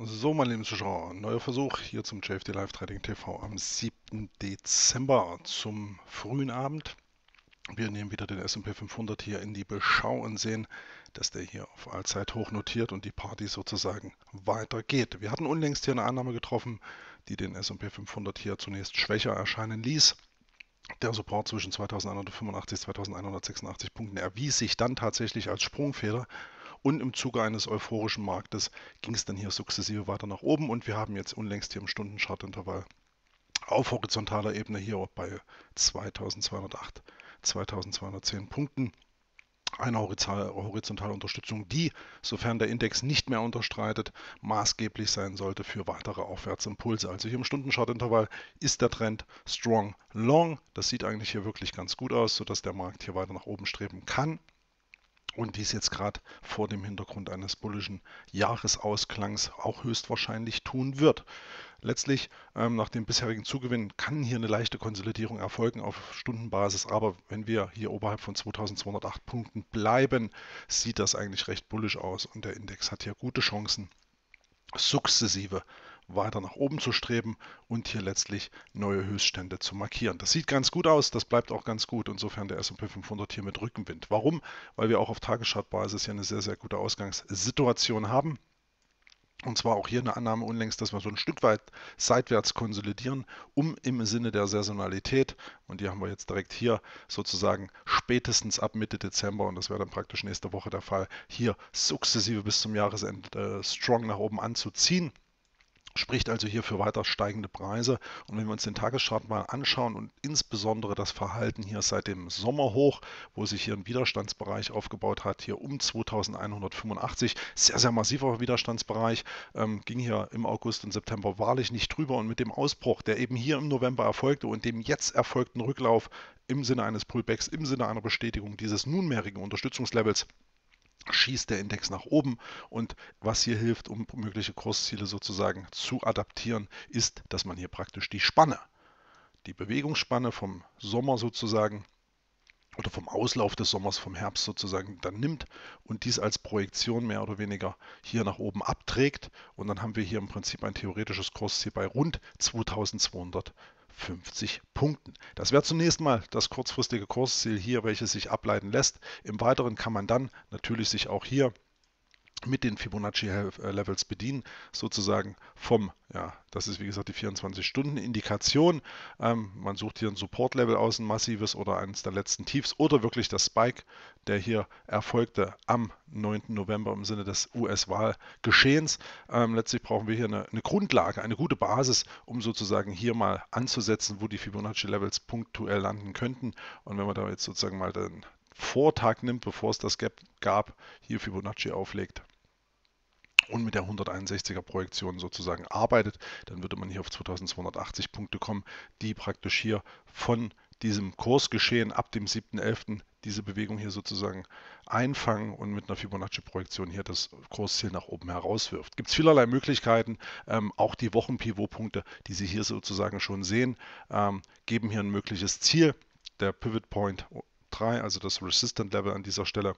So, meine lieben Zuschauer, neuer Versuch hier zum JFD Live Trading TV am 7. Dezember zum frühen Abend. Wir nehmen wieder den S&P 500 hier in die Beschau und sehen, dass der hier auf Allzeithoch notiert und die Party sozusagen weitergeht. Wir hatten unlängst hier eine Annahme getroffen, die den S&P 500 hier zunächst schwächer erscheinen ließ. Der Support zwischen 2185 und 2186 Punkten erwies sich dann tatsächlich als Sprungfeder und im Zuge eines euphorischen Marktes ging es dann hier sukzessive weiter nach oben und wir haben jetzt unlängst hier im stundenchart auf horizontaler Ebene hier bei 2208, 2210 Punkten eine horizontale Unterstützung, die, sofern der Index nicht mehr unterstreitet, maßgeblich sein sollte für weitere Aufwärtsimpulse. Also hier im Stundenschartintervall ist der Trend strong long. Das sieht eigentlich hier wirklich ganz gut aus, sodass der Markt hier weiter nach oben streben kann und dies jetzt gerade vor dem Hintergrund eines bullischen Jahresausklangs auch höchstwahrscheinlich tun wird. Letztlich, ähm, nach dem bisherigen Zugewinn, kann hier eine leichte Konsolidierung erfolgen auf Stundenbasis, aber wenn wir hier oberhalb von 2208 Punkten bleiben, sieht das eigentlich recht bullisch aus und der Index hat hier gute Chancen, sukzessive weiter nach oben zu streben und hier letztlich neue Höchststände zu markieren. Das sieht ganz gut aus, das bleibt auch ganz gut. Insofern der S&P 500 hier mit Rückenwind. Warum? Weil wir auch auf Tagesschartbasis hier eine sehr, sehr gute Ausgangssituation haben. Und zwar auch hier eine Annahme unlängst, dass wir so ein Stück weit seitwärts konsolidieren, um im Sinne der Saisonalität, und die haben wir jetzt direkt hier sozusagen spätestens ab Mitte Dezember, und das wäre dann praktisch nächste Woche der Fall, hier sukzessive bis zum Jahresende äh, strong nach oben anzuziehen spricht also hier für weiter steigende Preise. Und wenn wir uns den Tageschart mal anschauen und insbesondere das Verhalten hier seit dem Sommerhoch, wo sich hier ein Widerstandsbereich aufgebaut hat, hier um 2185, sehr, sehr massiver Widerstandsbereich, ähm, ging hier im August und September wahrlich nicht drüber. Und mit dem Ausbruch, der eben hier im November erfolgte und dem jetzt erfolgten Rücklauf im Sinne eines Pullbacks, im Sinne einer Bestätigung dieses nunmehrigen Unterstützungslevels, schießt der Index nach oben und was hier hilft, um mögliche Kursziele sozusagen zu adaptieren, ist, dass man hier praktisch die Spanne, die Bewegungsspanne vom Sommer sozusagen oder vom Auslauf des Sommers, vom Herbst sozusagen, dann nimmt und dies als Projektion mehr oder weniger hier nach oben abträgt. Und dann haben wir hier im Prinzip ein theoretisches Kursziel bei rund 2200 50 Punkten. Das wäre zunächst mal das kurzfristige Kursziel hier, welches sich ableiten lässt. Im Weiteren kann man dann natürlich sich auch hier mit den Fibonacci-Levels bedienen, sozusagen vom, ja, das ist wie gesagt die 24-Stunden-Indikation. Ähm, man sucht hier ein Support-Level aus, ein massives oder eines der letzten Tiefs oder wirklich das Spike, der hier erfolgte am 9. November im Sinne des US-Wahlgeschehens. Ähm, letztlich brauchen wir hier eine, eine, Grundlage, eine gute Basis, um sozusagen hier mal anzusetzen, wo die Fibonacci-Levels punktuell landen könnten. Und wenn man da jetzt sozusagen mal den Vortag nimmt, bevor es das Gap gab, hier Fibonacci auflegt, und mit der 161er Projektion sozusagen arbeitet, dann würde man hier auf 2280 Punkte kommen, die praktisch hier von diesem Kursgeschehen ab dem 7.11. diese Bewegung hier sozusagen einfangen und mit einer Fibonacci-Projektion hier das Kursziel nach oben herauswirft. Gibt es vielerlei Möglichkeiten, ähm, auch die Wochenpivotpunkte, die Sie hier sozusagen schon sehen, ähm, geben hier ein mögliches Ziel. Der Pivot Point 3, also das Resistant Level an dieser Stelle,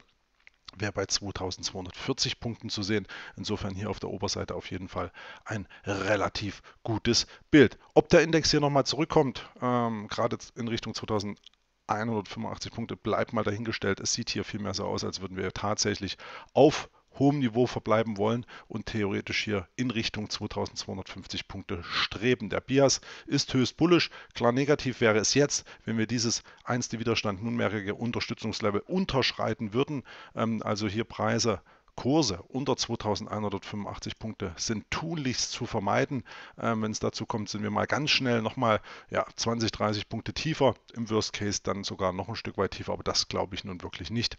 wäre bei 2240 Punkten zu sehen. Insofern hier auf der Oberseite auf jeden Fall ein relativ gutes Bild. Ob der Index hier nochmal zurückkommt, ähm, gerade in Richtung 2000. 185 Punkte, bleibt mal dahingestellt. Es sieht hier vielmehr so aus, als würden wir tatsächlich auf hohem Niveau verbleiben wollen und theoretisch hier in Richtung 2250 Punkte streben. Der Bias ist höchst bullisch. Klar negativ wäre es jetzt, wenn wir dieses einste Widerstand nunmehrige Unterstützungslevel unterschreiten würden. Ähm, also hier Preise Kurse unter 2185 Punkte sind tunlichst zu vermeiden. Ähm, Wenn es dazu kommt, sind wir mal ganz schnell nochmal ja, 20, 30 Punkte tiefer. Im Worst Case dann sogar noch ein Stück weit tiefer, aber das glaube ich nun wirklich nicht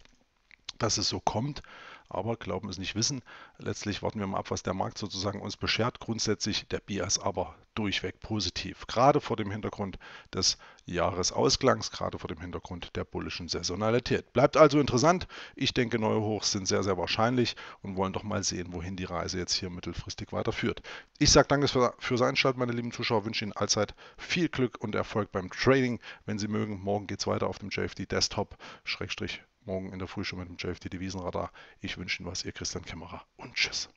dass es so kommt aber glauben es nicht wissen. Letztlich warten wir mal ab, was der Markt sozusagen uns beschert. Grundsätzlich der Bias aber durchweg positiv, gerade vor dem Hintergrund des Jahresausklangs, gerade vor dem Hintergrund der bullischen Saisonalität. Bleibt also interessant. Ich denke, neue Hochs sind sehr, sehr wahrscheinlich und wollen doch mal sehen, wohin die Reise jetzt hier mittelfristig weiterführt. Ich sage danke fürs Einschalten, meine lieben Zuschauer. Wünsche Ihnen allzeit viel Glück und Erfolg beim Trading. Wenn Sie mögen, morgen geht es weiter auf dem JFD Desktop. Schrägstrich morgen in der Früh schon mit dem JFD Devisenradar. Ich wünsche Ihnen was, Ihr Christian Kämmerer und tschüss.